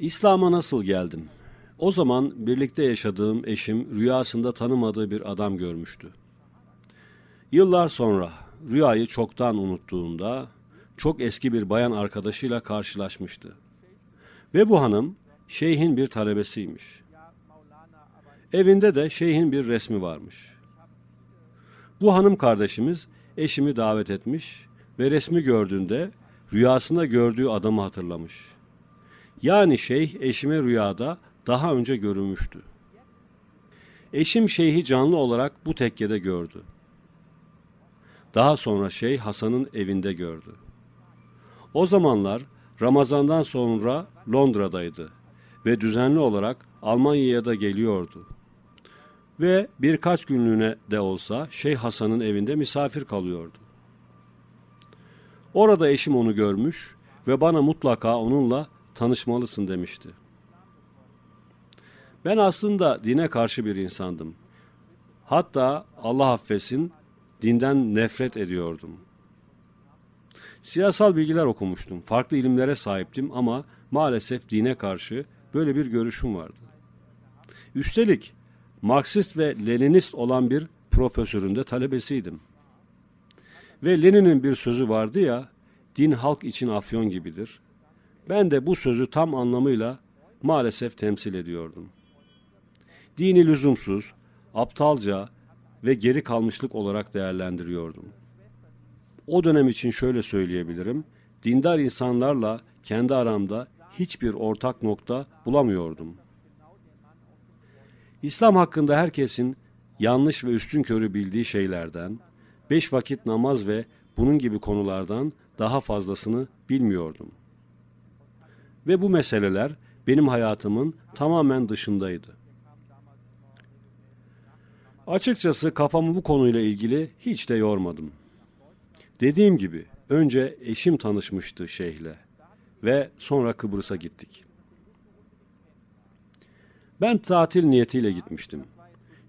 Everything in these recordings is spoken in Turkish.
İslam'a nasıl geldim? O zaman birlikte yaşadığım eşim rüyasında tanımadığı bir adam görmüştü. Yıllar sonra rüyayı çoktan unuttuğunda çok eski bir bayan arkadaşıyla karşılaşmıştı. Ve bu hanım şeyhin bir talebesiymiş. Evinde de şeyhin bir resmi varmış. Bu hanım kardeşimiz eşimi davet etmiş ve resmi gördüğünde rüyasında gördüğü adamı hatırlamış.'' Yani şeyh eşime rüyada daha önce görünmüştü. Eşim şeyhi canlı olarak bu tekkede gördü. Daha sonra şeyh Hasan'ın evinde gördü. O zamanlar Ramazan'dan sonra Londra'daydı ve düzenli olarak Almanya'ya da geliyordu. Ve birkaç günlüğüne de olsa Şeyh Hasan'ın evinde misafir kalıyordu. Orada eşim onu görmüş ve bana mutlaka onunla tanışmalısın demişti. Ben aslında dine karşı bir insandım. Hatta Allah affetsin dinden nefret ediyordum. Siyasal bilgiler okumuştum. Farklı ilimlere sahiptim ama maalesef dine karşı böyle bir görüşüm vardı. Üstelik Marksist ve Leninist olan bir profesörün de talebesiydim. Ve Lenin'in bir sözü vardı ya, din halk için afyon gibidir. Ben de bu sözü tam anlamıyla maalesef temsil ediyordum. Dini lüzumsuz, aptalca ve geri kalmışlık olarak değerlendiriyordum. O dönem için şöyle söyleyebilirim, dindar insanlarla kendi aramda hiçbir ortak nokta bulamıyordum. İslam hakkında herkesin yanlış ve üstün körü bildiği şeylerden, beş vakit namaz ve bunun gibi konulardan daha fazlasını bilmiyordum.'' Ve bu meseleler benim hayatımın tamamen dışındaydı. Açıkçası kafamı bu konuyla ilgili hiç de yormadım. Dediğim gibi önce eşim tanışmıştı şeyhle ve sonra Kıbrıs'a gittik. Ben tatil niyetiyle gitmiştim.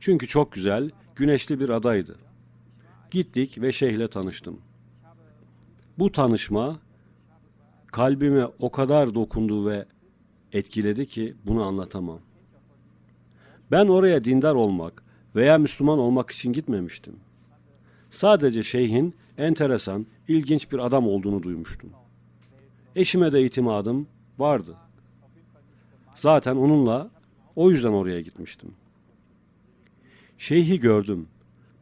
Çünkü çok güzel, güneşli bir adaydı. Gittik ve şeyhle tanıştım. Bu tanışma kalbime o kadar dokundu ve etkiledi ki bunu anlatamam. Ben oraya dindar olmak veya Müslüman olmak için gitmemiştim. Sadece şeyhin enteresan, ilginç bir adam olduğunu duymuştum. Eşime de itimadım vardı. Zaten onunla o yüzden oraya gitmiştim. Şeyhi gördüm.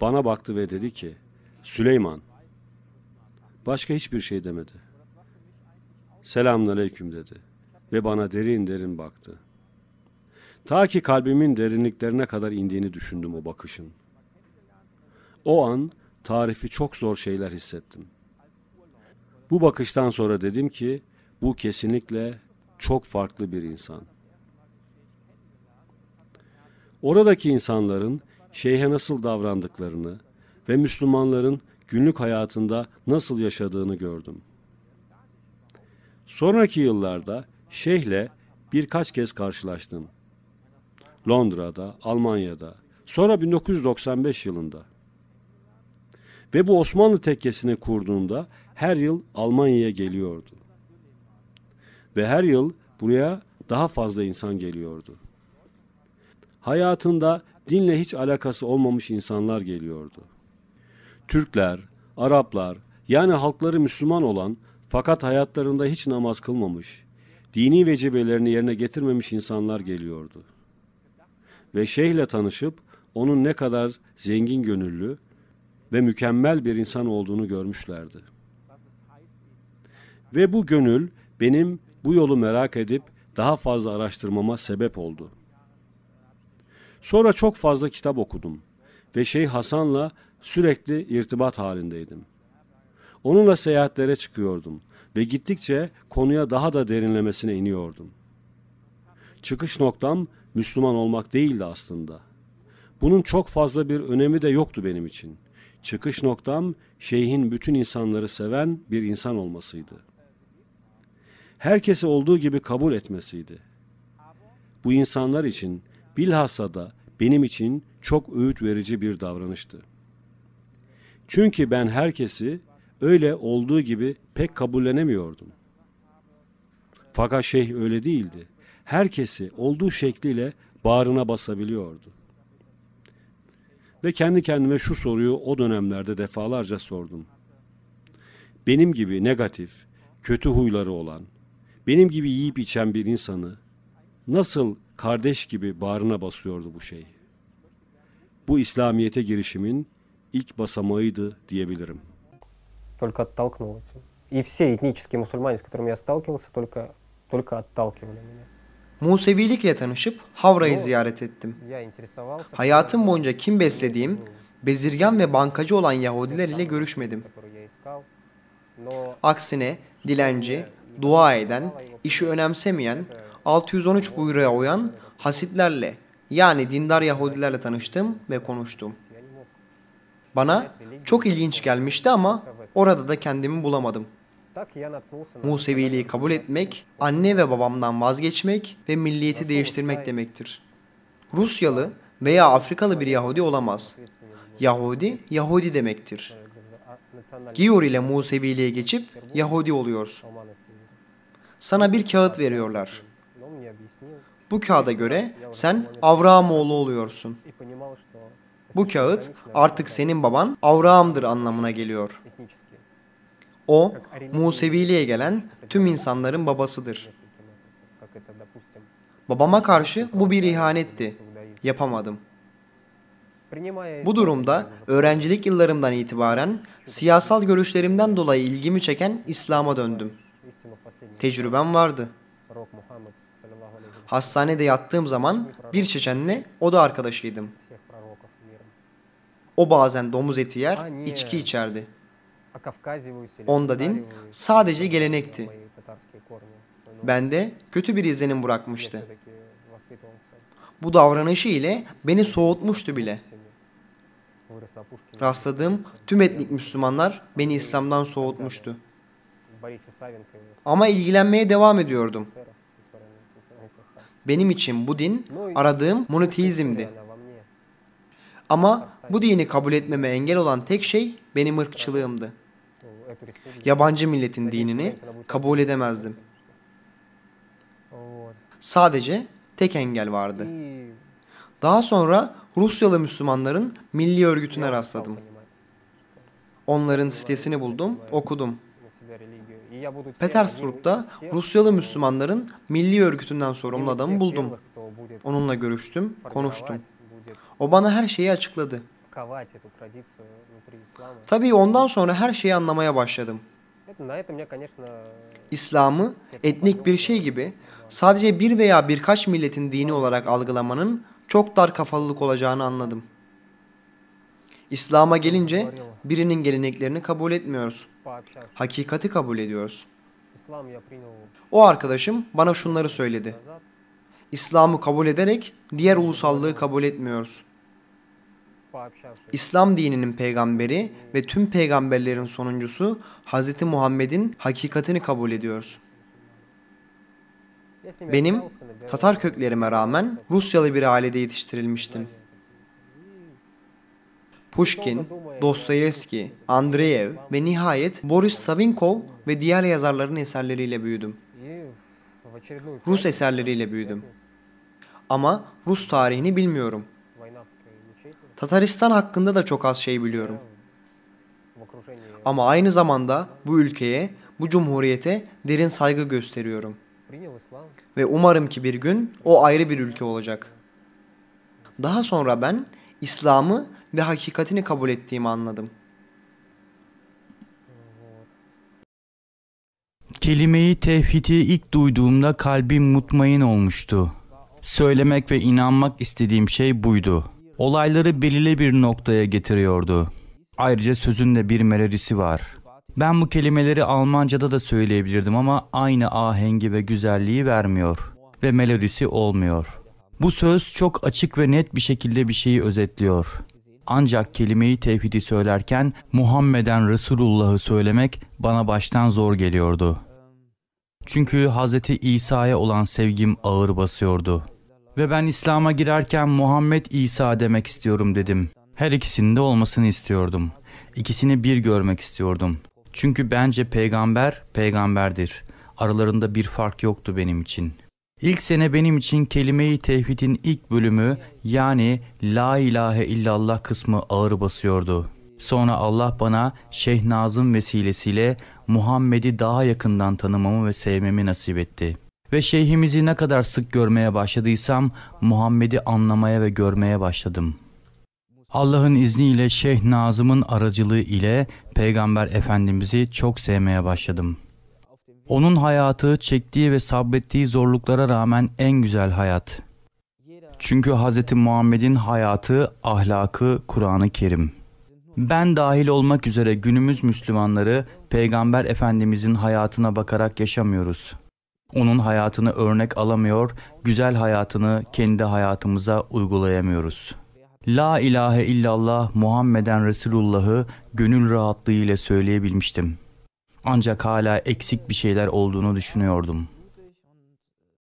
Bana baktı ve dedi ki, Süleyman. Başka hiçbir şey demedi.'' selamünaleyküm dedi ve bana derin derin baktı. Ta ki kalbimin derinliklerine kadar indiğini düşündüm o bakışın. O an tarifi çok zor şeyler hissettim. Bu bakıştan sonra dedim ki bu kesinlikle çok farklı bir insan. Oradaki insanların şeyhe nasıl davrandıklarını ve Müslümanların günlük hayatında nasıl yaşadığını gördüm.'' Sonraki yıllarda Şeyh'le birkaç kez karşılaştım. Londra'da, Almanya'da, sonra 1995 yılında. Ve bu Osmanlı tekkesini kurduğunda her yıl Almanya'ya geliyordu. Ve her yıl buraya daha fazla insan geliyordu. Hayatında dinle hiç alakası olmamış insanlar geliyordu. Türkler, Araplar yani halkları Müslüman olan fakat hayatlarında hiç namaz kılmamış, dini vecibelerini yerine getirmemiş insanlar geliyordu. Ve şeyhle tanışıp onun ne kadar zengin gönüllü ve mükemmel bir insan olduğunu görmüşlerdi. Ve bu gönül benim bu yolu merak edip daha fazla araştırmama sebep oldu. Sonra çok fazla kitap okudum ve Şeyh Hasan'la sürekli irtibat halindeydim. Onunla seyahatlere çıkıyordum ve gittikçe konuya daha da derinlemesine iniyordum. Çıkış noktam Müslüman olmak değildi aslında. Bunun çok fazla bir önemi de yoktu benim için. Çıkış noktam şeyhin bütün insanları seven bir insan olmasıydı. Herkesi olduğu gibi kabul etmesiydi. Bu insanlar için bilhassa da benim için çok öğüt verici bir davranıştı. Çünkü ben herkesi öyle olduğu gibi pek kabullenemiyordum. Fakat şeyh öyle değildi. Herkesi olduğu şekliyle bağrına basabiliyordu. Ve kendi kendime şu soruyu o dönemlerde defalarca sordum. Benim gibi negatif, kötü huyları olan, benim gibi yiyip içen bir insanı nasıl kardeş gibi bağrına basıyordu bu şey? Bu İslamiyete girişimin ilk basamağıydı diyebilirim только оттолкнул этим. И все этнические мусульмане, с которыми я сталкивался, только, только отталкивали меня. Musevilikle tanışıp Havra'yı ziyaret ettim. Hayatım boyunca kim beslediğim, bezirgan ve bankacı olan Yahudiler ile görüşmedim. Aksine dilenci, dua eden, işi önemsemeyen, 613 buyruğa uyan Hasitlerle yani dindar Yahudilerle tanıştım ve konuştum. Bana çok ilginç gelmişti ama orada da kendimi bulamadım. Museviliği kabul etmek, anne ve babamdan vazgeçmek ve milliyeti değiştirmek demektir. Rusyalı veya Afrikalı bir Yahudi olamaz. Yahudi, Yahudi demektir. Giyor ile Museviliğe geçip Yahudi oluyorsun. Sana bir kağıt veriyorlar. Bu kağıda göre sen Avrahamoğlu oluyorsun. Bu kağıt artık senin baban Avraam'dır anlamına geliyor. O, Museviliğe gelen tüm insanların babasıdır. Babama karşı bu bir ihanetti. Yapamadım. Bu durumda öğrencilik yıllarımdan itibaren siyasal görüşlerimden dolayı ilgimi çeken İslam'a döndüm. Tecrübem vardı. Hastanede yattığım zaman bir Çeçenle o da arkadaşıydım. O bazen domuz eti yer, içki içerdi. Onda din sadece gelenekti. Ben de kötü bir izlenim bırakmıştı. Bu davranışı ile beni soğutmuştu bile. Rastladığım tüm etnik Müslümanlar beni İslam'dan soğutmuştu. Ama ilgilenmeye devam ediyordum. Benim için bu din aradığım monoteizmdi. Ama bu dini kabul etmeme engel olan tek şey benim ırkçılığımdı. Yabancı milletin dinini kabul edemezdim. Sadece tek engel vardı. Daha sonra Rusyalı Müslümanların milli örgütüne rastladım. Onların sitesini buldum, okudum. Petersburg'da Rusyalı Müslümanların milli örgütünden sorumlu adamı buldum. Onunla görüştüm, konuştum. O bana her şeyi açıkladı. Tabii ondan sonra her şeyi anlamaya başladım. İslam'ı etnik bir şey gibi sadece bir veya birkaç milletin dini olarak algılamanın çok dar kafalılık olacağını anladım. İslam'a gelince birinin geleneklerini kabul etmiyoruz. Hakikati kabul ediyoruz. O arkadaşım bana şunları söyledi. İslam'ı kabul ederek diğer ulusallığı kabul etmiyoruz. İslam dininin peygamberi ve tüm peygamberlerin sonuncusu Hz. Muhammed'in hakikatini kabul ediyoruz. Benim Tatar köklerime rağmen Rusyalı bir ailede yetiştirilmiştim. Pushkin, Dostoyevski, Andreyev ve nihayet Boris Savinkov ve diğer yazarların eserleriyle büyüdüm. Rus eserleriyle büyüdüm. Ama Rus tarihini bilmiyorum. Tataristan hakkında da çok az şey biliyorum. Ama aynı zamanda bu ülkeye, bu cumhuriyete derin saygı gösteriyorum. Ve umarım ki bir gün o ayrı bir ülke olacak. Daha sonra ben İslam'ı ve hakikatini kabul ettiğimi anladım. Kelimeyi tevhidi ilk duyduğumda kalbim mutmain olmuştu. Söylemek ve inanmak istediğim şey buydu.'' olayları belirli bir noktaya getiriyordu. Ayrıca sözün de bir melodisi var. Ben bu kelimeleri Almanca'da da söyleyebilirdim ama aynı ahengi ve güzelliği vermiyor ve melodisi olmuyor. Bu söz çok açık ve net bir şekilde bir şeyi özetliyor. Ancak kelimeyi tevhidi söylerken Muhammeden Resulullah'ı söylemek bana baştan zor geliyordu. Çünkü Hz. İsa'ya olan sevgim ağır basıyordu.'' ve ben İslam'a girerken Muhammed İsa demek istiyorum dedim. Her ikisinin de olmasını istiyordum. İkisini bir görmek istiyordum. Çünkü bence peygamber peygamberdir. Aralarında bir fark yoktu benim için. İlk sene benim için kelime-i tevhidin ilk bölümü yani la ilahe illallah kısmı ağır basıyordu. Sonra Allah bana Şeyh Nazım vesilesiyle Muhammed'i daha yakından tanımamı ve sevmemi nasip etti.'' ve şeyhimizi ne kadar sık görmeye başladıysam Muhammed'i anlamaya ve görmeye başladım. Allah'ın izniyle Şeyh Nazım'ın aracılığı ile Peygamber Efendimiz'i çok sevmeye başladım. Onun hayatı çektiği ve sabrettiği zorluklara rağmen en güzel hayat. Çünkü Hz. Muhammed'in hayatı, ahlakı Kur'an-ı Kerim. Ben dahil olmak üzere günümüz Müslümanları Peygamber Efendimizin hayatına bakarak yaşamıyoruz. Onun hayatını örnek alamıyor, güzel hayatını kendi hayatımıza uygulayamıyoruz. La ilahe illallah Muhammeden Resulullah'ı gönül rahatlığı ile söyleyebilmiştim. Ancak hala eksik bir şeyler olduğunu düşünüyordum.''